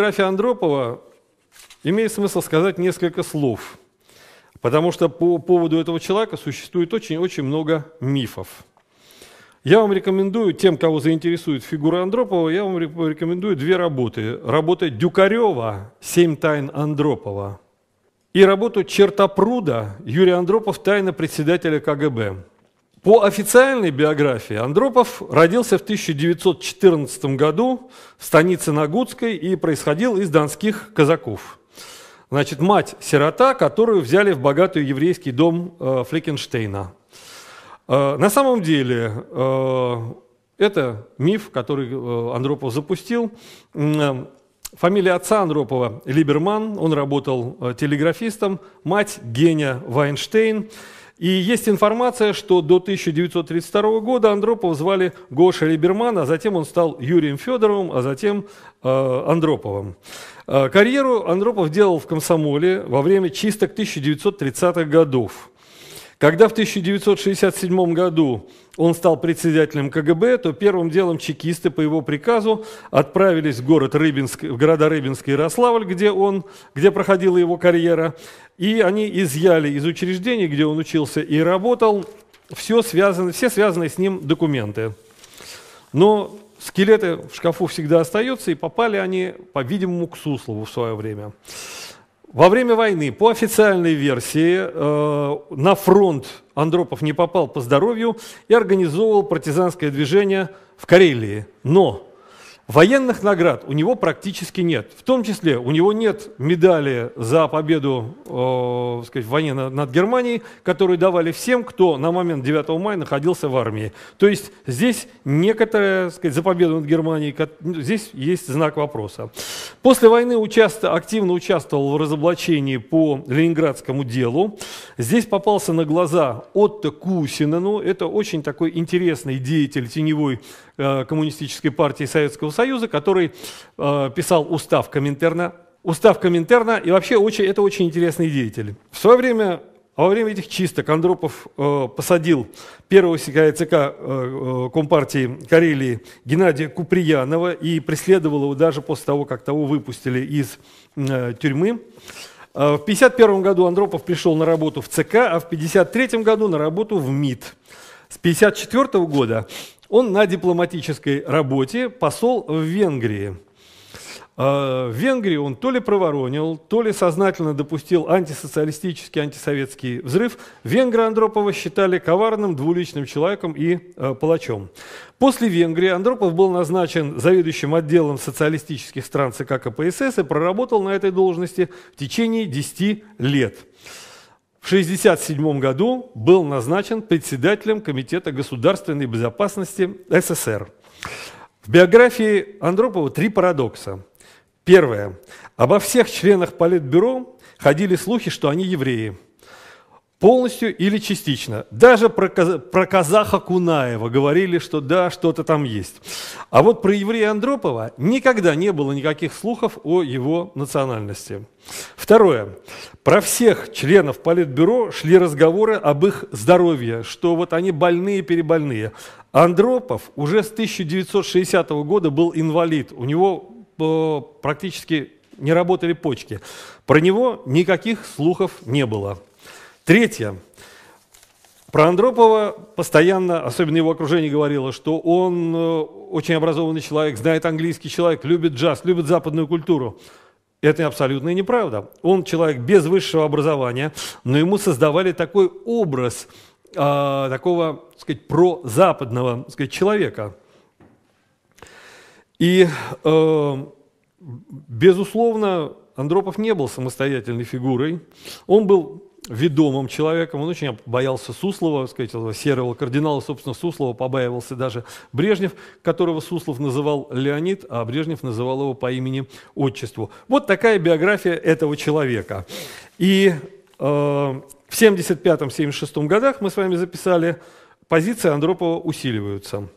биографии Андропова имеет смысл сказать несколько слов, потому что по поводу этого человека существует очень-очень много мифов. Я вам рекомендую, тем, кого заинтересует фигура Андропова, я вам рекомендую две работы. Работа Дюкарева «Семь тайн Андропова» и работу Чертопруда Юрия Андропов «Тайна председателя КГБ». По официальной биографии Андропов родился в 1914 году в станице Нагутской и происходил из донских казаков. Значит, мать сирота, которую взяли в богатый еврейский дом э, Флекенштейна. Э, на самом деле, э, это миф, который Андропов запустил. Фамилия отца Андропова – Либерман, он работал телеграфистом, мать – Геня Вайнштейн. И есть информация, что до 1932 года Андропова звали Гоша Либерман, а затем он стал Юрием Федоровым, а затем э, Андроповым. Э, карьеру Андропов делал в комсомоле во время чисток 1930-х годов. Когда в 1967 году он стал председателем КГБ, то первым делом чекисты по его приказу отправились в, город Рыбинск, в города Рыбинск и Ярославль, где, он, где проходила его карьера, и они изъяли из учреждений, где он учился и работал, все, связано, все связанные с ним документы. Но скелеты в шкафу всегда остаются, и попали они, по-видимому, к Суслову в свое время. Во время войны, по официальной версии, э, на фронт Андропов не попал по здоровью и организовал партизанское движение в Карелии. Но Военных наград у него практически нет. В том числе у него нет медали за победу э, сказать, в войне над, над Германией, которую давали всем, кто на момент 9 мая находился в армии. То есть здесь некоторая сказать, за победу над Германией, ну, здесь есть знак вопроса. После войны участ... активно участвовал в разоблачении по ленинградскому делу. Здесь попался на глаза Отто Кусинену. Это очень такой интересный деятель теневой Э, Коммунистической партии Советского Союза, который э, писал устав Коминтерна. Устав Коминтерна и вообще очень, это очень интересные деятели. В свое время а во время этих чисток Андропов э, посадил первого секретаря ЦК Компартии Карелии Геннадия Куприянова и преследовал его даже после того, как того выпустили из тюрьмы. в 1951 году Андропов пришел на работу в ЦК, а в 1953 году на работу в МИД. С 1954 года он на дипломатической работе посол в Венгрии. А, в Венгрии он то ли проворонил, то ли сознательно допустил антисоциалистический, антисоветский взрыв. Венгра Андропова считали коварным, двуличным человеком и э, палачом. После Венгрии Андропов был назначен заведующим отделом социалистических стран ЦК КПСС и проработал на этой должности в течение 10 лет в 1967 году был назначен председателем Комитета государственной безопасности СССР. В биографии Андропова три парадокса. Первое. Обо всех членах Политбюро ходили слухи, что они евреи – полностью или частично. Даже про, про казаха Кунаева говорили, что да, что-то там есть. А вот про еврея Андропова никогда не было никаких слухов о его национальности. Второе. Про всех членов Политбюро шли разговоры об их здоровье, что вот они больные, перебольные. Андропов уже с 1960 года был инвалид. У него э, практически не работали почки. Про него никаких слухов не было. Третье. Про Андропова постоянно, особенно его окружение, говорило, что он э, очень образованный человек, знает английский человек, любит джаз, любит западную культуру. Это абсолютная неправда. Он человек без высшего образования, но ему создавали такой образ э, такого, так сказать, прозападного так сказать, человека. И, э, безусловно, Андропов не был самостоятельной фигурой. Он был ведомым человеком, он очень боялся Суслова, сказать, этого серого кардинала, собственно, Суслова, побаивался даже Брежнев, которого Суслов называл Леонид, а Брежнев называл его по имени-отчеству. Вот такая биография этого человека. И э, в 75-76 годах мы с вами записали, позиции Андропова усиливаются.